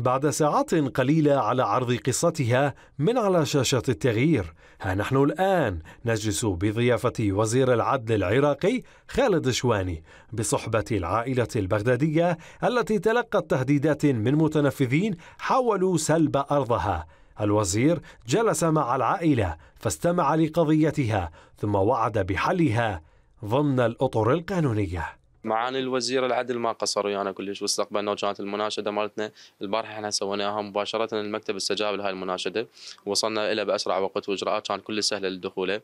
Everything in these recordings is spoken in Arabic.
بعد ساعات قليلة على عرض قصتها من على شاشة التغيير ها نحن الآن نجلس بضيافة وزير العدل العراقي خالد شواني بصحبة العائلة البغدادية التي تلقت تهديدات من متنفذين حاولوا سلب أرضها الوزير جلس مع العائلة فاستمع لقضيتها ثم وعد بحلها ضمن الأطر القانونية معاني الوزير العدل ما قصروا ويانا يعني كلش واستقبلنا وكانت المناشده مالتنا البارحه احنا سويناها مباشره المكتب استجاب لهاي المناشده وصلنا إلى باسرع وقت واجراءات كان كلش سهله للدخول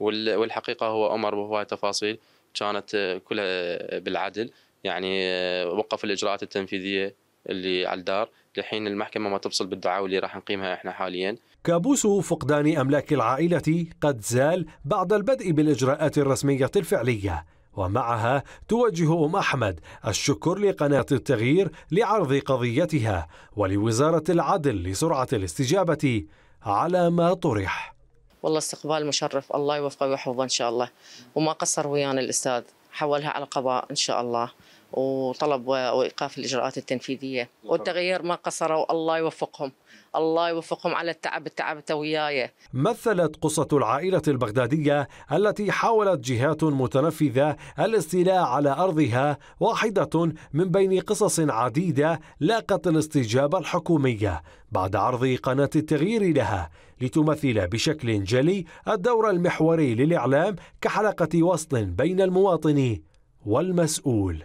والحقيقه هو امر بهواي تفاصيل كانت آه، كلها آه، بالعدل يعني آه، وقف الاجراءات التنفيذيه اللي على الدار لحين المحكمه ما تفصل بالدعاوى اللي راح نقيمها احنا حاليا كابوس فقدان املاك العائله قد زال بعد البدء بالاجراءات الرسميه الفعليه ومعها توجه ام احمد الشكر لقناه التغيير لعرض قضيتها ولوزاره العدل لسرعه الاستجابه على ما طرح. والله استقبال مشرف الله يوفقه ويحفظه ان شاء الله وما قصر ويانا الاستاذ حولها على القضاء ان شاء الله وطلب وايقاف الاجراءات التنفيذيه والتغيير ما قصروا الله يوفقهم الله يوفقهم على التعب التعب وياي مثلت قصة العائلة البغدادية التي حاولت جهات متنفذة الاستيلاء على أرضها واحدة من بين قصص عديدة لاقت الاستجابة الحكومية بعد عرض قناة التغيير لها لتمثل بشكل جلي الدور المحوري للإعلام كحلقة وصل بين المواطن والمسؤول